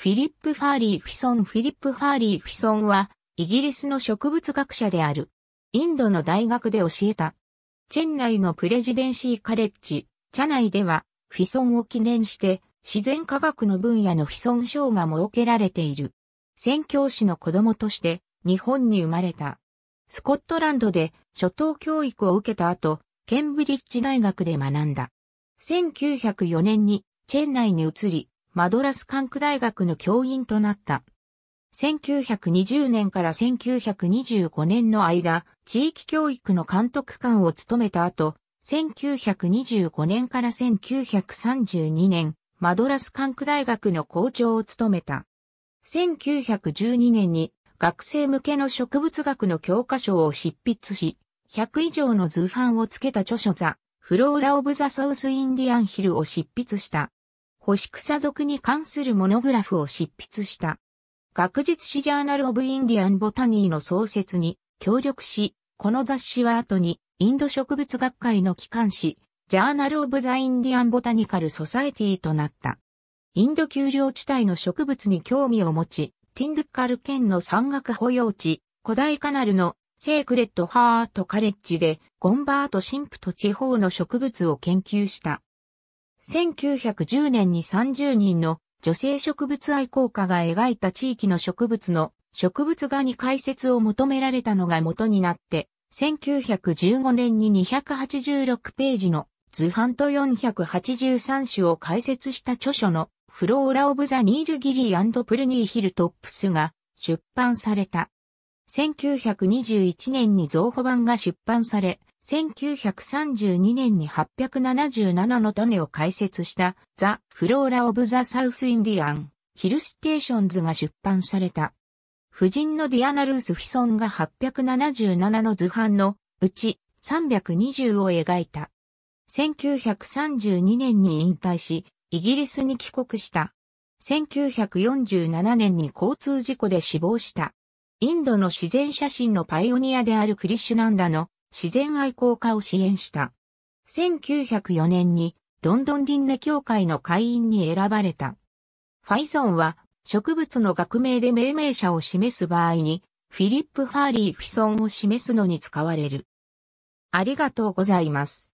フィリップ・ファーリー・フィソンフィリップ・ファーリー・フィソンは、イギリスの植物学者である。インドの大学で教えた。チェン内のプレジデンシーカレッジ、チャ内では、フィソンを記念して、自然科学の分野のフィソン賞が設けられている。宣教師の子供として、日本に生まれた。スコットランドで初等教育を受けた後、ケンブリッジ大学で学んだ。1904年にチェン内に移り、マドラス管区大学の教員となった。1920年から1925年の間、地域教育の監督官を務めた後、1925年から1932年、マドラス管区大学の校長を務めた。1912年に学生向けの植物学の教科書を執筆し、100以上の図版をつけた著書ザ・フローラ・オブ・ザ・サウス・インディアン・ヒルを執筆した。星草属に関するモノグラフを執筆した。学術誌ジャーナル・オブ・インディアン・ボタニーの創設に協力し、この雑誌は後にインド植物学会の機関誌、ジャーナル・オブ・ザ・インディアン・ボタニカル・ソサエティとなった。インド丘陵地帯の植物に興味を持ち、ティンドゥッカル県の山岳保養地、古代カナルのセークレット・ハート・カレッジで、ゴンバート神父と地方の植物を研究した。1910年に30人の女性植物愛好家が描いた地域の植物の植物画に解説を求められたのが元になって、1915年に286ページの図版と483種を解説した著書のフローラ・オブ・ザ・ニール・ギリープルニー・ヒル・トップスが出版された。1921年に増補版が出版され、1932年に877の種を開設したザ・フローラ・オブ・ザ・サウス・インディアン・ヒルステーションズが出版された。夫人のディアナ・ルース・フィソンが877の図版のうち320を描いた。1932年に引退し、イギリスに帰国した。1947年に交通事故で死亡した。インドの自然写真のパイオニアであるクリシュナンダの自然愛好家を支援した。1904年にロンドンンレ協会の会員に選ばれた。ファイソンは植物の学名で命名者を示す場合にフィリップ・ハーリー・フィソンを示すのに使われる。ありがとうございます。